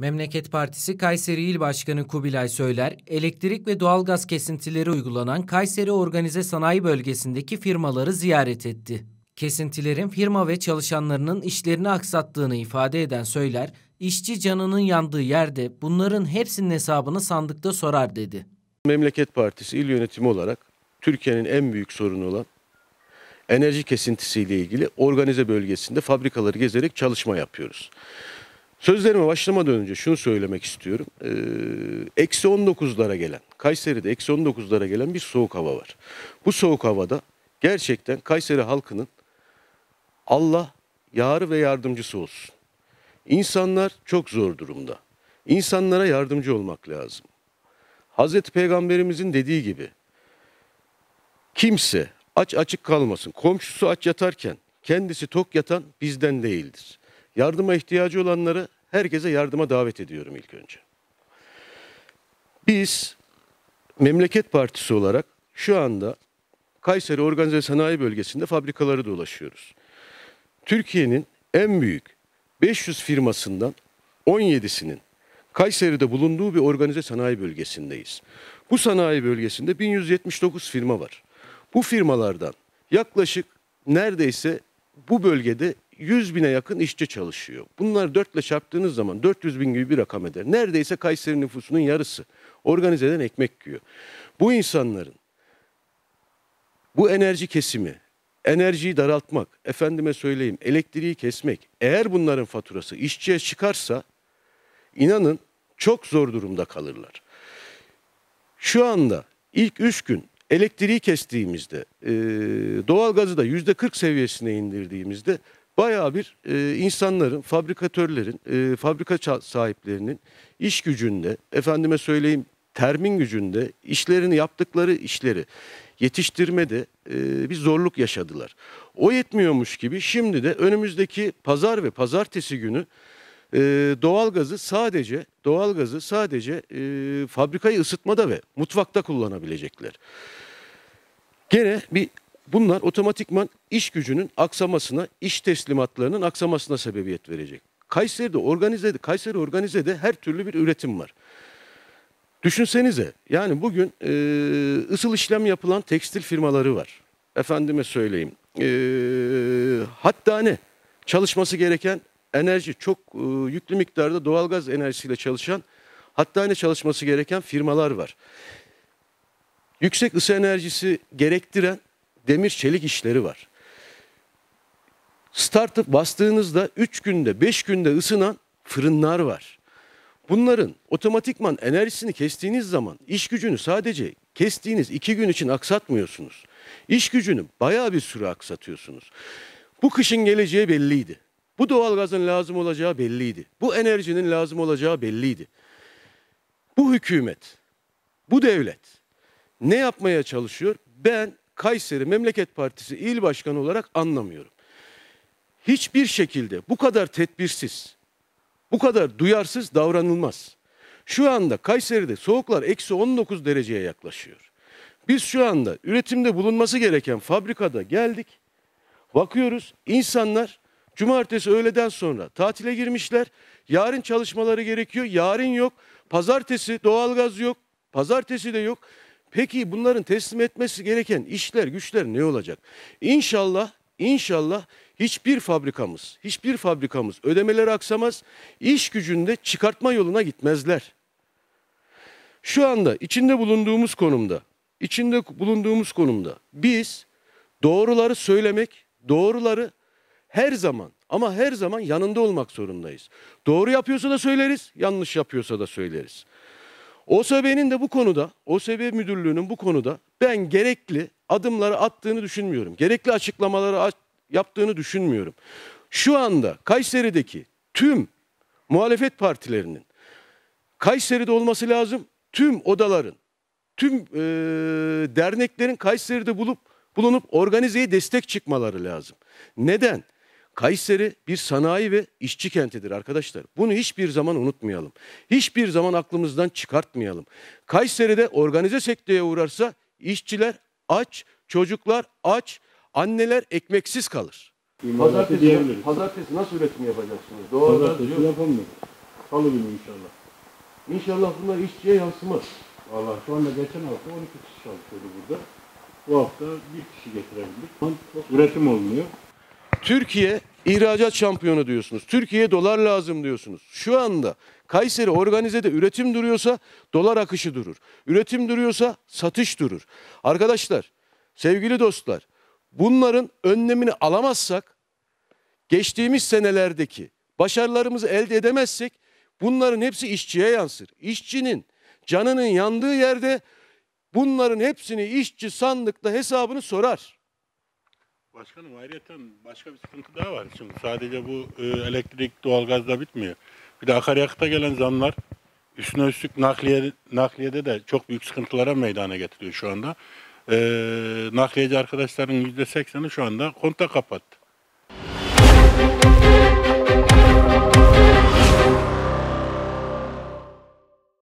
Memleket Partisi Kayseri İl Başkanı Kubilay Söyler, elektrik ve doğalgaz kesintileri uygulanan Kayseri Organize Sanayi Bölgesi'ndeki firmaları ziyaret etti. Kesintilerin firma ve çalışanlarının işlerini aksattığını ifade eden Söyler, işçi canının yandığı yerde bunların hepsinin hesabını sandıkta sorar dedi. Memleket Partisi il yönetimi olarak Türkiye'nin en büyük sorunu olan enerji kesintisiyle ilgili organize bölgesinde fabrikaları gezerek çalışma yapıyoruz. Sözlerime başlamadan önce şunu söylemek istiyorum. Ee, eksi 19'lara gelen, Kayseri'de eksi 19'lara gelen bir soğuk hava var. Bu soğuk havada gerçekten Kayseri halkının Allah yarı ve yardımcısı olsun. İnsanlar çok zor durumda. İnsanlara yardımcı olmak lazım. Hazreti Peygamberimizin dediği gibi kimse aç açık kalmasın. Komşusu aç yatarken kendisi tok yatan bizden değildir. Yardıma ihtiyacı olanları herkese yardıma davet ediyorum ilk önce. Biz Memleket Partisi olarak şu anda Kayseri Organize Sanayi Bölgesi'nde fabrikaları dolaşıyoruz. Türkiye'nin en büyük 500 firmasından 17'sinin Kayseri'de bulunduğu bir organize sanayi bölgesindeyiz. Bu sanayi bölgesinde 1179 firma var. Bu firmalardan yaklaşık neredeyse bu bölgede 100 bine yakın işçi çalışıyor. Bunlar 4 ile çarptığınız zaman 400 bin gibi bir rakam eder. Neredeyse Kayseri nüfusunun yarısı organizeden ekmek yiyor. Bu insanların bu enerji kesimi, enerjiyi daraltmak, efendime söyleyeyim elektriği kesmek eğer bunların faturası işçiye çıkarsa inanın çok zor durumda kalırlar. Şu anda ilk 3 gün elektriği kestiğimizde, doğalgazı da %40 seviyesine indirdiğimizde bayağı bir e, insanların, fabrikatörlerin, e, fabrika sahiplerinin iş gücünde, efendime söyleyeyim termin gücünde işlerini yaptıkları işleri yetiştirmede e, bir zorluk yaşadılar. O yetmiyormuş gibi şimdi de önümüzdeki pazar ve pazartesi günü e, doğalgazı sadece doğalgazı sadece e, fabrikayı ısıtmada ve mutfakta kullanabilecekler. Gene bir Bunlar otomatikman iş gücünün aksamasına, iş teslimatlarının aksamasına sebebiyet verecek. Kayseri'de organizede, Kayseri organizede her türlü bir üretim var. Düşünsenize yani bugün e, ısıl işlem yapılan tekstil firmaları var. Efendime söyleyeyim. E, hatta ne? Çalışması gereken enerji çok e, yüklü miktarda doğalgaz enerjisiyle çalışan hatta ne çalışması gereken firmalar var. Yüksek ısı enerjisi gerektiren demir çelik işleri var. Startup bastığınızda 3 günde 5 günde ısınan fırınlar var. Bunların otomatikman enerjisini kestiğiniz zaman iş gücünü sadece kestiğiniz 2 gün için aksatmıyorsunuz. İş gücünü bayağı bir süre aksatıyorsunuz. Bu kışın geleceği belliydi. Bu doğalgazın lazım olacağı belliydi. Bu enerjinin lazım olacağı belliydi. Bu hükümet, bu devlet ne yapmaya çalışıyor? Ben Kayseri Memleket Partisi il başkanı olarak anlamıyorum. Hiçbir şekilde bu kadar tedbirsiz, bu kadar duyarsız davranılmaz. Şu anda Kayseri'de soğuklar eksi 19 dereceye yaklaşıyor. Biz şu anda üretimde bulunması gereken fabrikada geldik. Bakıyoruz insanlar cumartesi öğleden sonra tatile girmişler. Yarın çalışmaları gerekiyor. Yarın yok. Pazartesi doğalgaz yok. Pazartesi de yok. Peki bunların teslim etmesi gereken işler, güçler ne olacak? İnşallah, inşallah hiçbir fabrikamız, hiçbir fabrikamız ödemeleri aksamaz, iş gücünde çıkartma yoluna gitmezler. Şu anda içinde bulunduğumuz konumda, içinde bulunduğumuz konumda biz doğruları söylemek, doğruları her zaman ama her zaman yanında olmak zorundayız. Doğru yapıyorsa da söyleriz, yanlış yapıyorsa da söyleriz. OSB'nin de bu konuda, OSB müdürlüğünün bu konuda ben gerekli adımları attığını düşünmüyorum. Gerekli açıklamaları yaptığını düşünmüyorum. Şu anda Kayseri'deki tüm muhalefet partilerinin Kayseri'de olması lazım. Tüm odaların, tüm e, derneklerin Kayseri'de bulup bulunup organizeye destek çıkmaları lazım. Neden? Kayseri bir sanayi ve işçi kentidir arkadaşlar. Bunu hiçbir zaman unutmayalım. Hiçbir zaman aklımızdan çıkartmayalım. Kayseri'de organize sekteye uğrarsa işçiler aç, çocuklar aç, anneler ekmeksiz kalır. Pazartesi, pazartesi nasıl üretim yapacaksınız? Doğru pazartesi yapamıyoruz. Salı günü inşallah. İnşallah bunlar işçiye yansımaz. Valla şu anda geçen hafta 12 kişi çalışıyordu burada. Bu hafta bir kişi getirebildik. Üretim olmuyor. Türkiye ihracat şampiyonu diyorsunuz. Türkiye'ye dolar lazım diyorsunuz. Şu anda Kayseri organizede üretim duruyorsa dolar akışı durur. Üretim duruyorsa satış durur. Arkadaşlar, sevgili dostlar, bunların önlemini alamazsak geçtiğimiz senelerdeki başarılarımızı elde edemezsek bunların hepsi işçiye yansır. İşçinin canının yandığı yerde bunların hepsini işçi sandıkta hesabını sorar. Başkanım ayrıca başka bir sıkıntı daha var. Şimdi sadece bu e, elektrik, doğalgazda bitmiyor. Bir de akaryakıta gelen zamlar üstüne üstlük nakliye, nakliyede de çok büyük sıkıntılara meydana getiriyor şu anda. E, nakliyeci arkadaşların %80'i şu anda konta kapattı.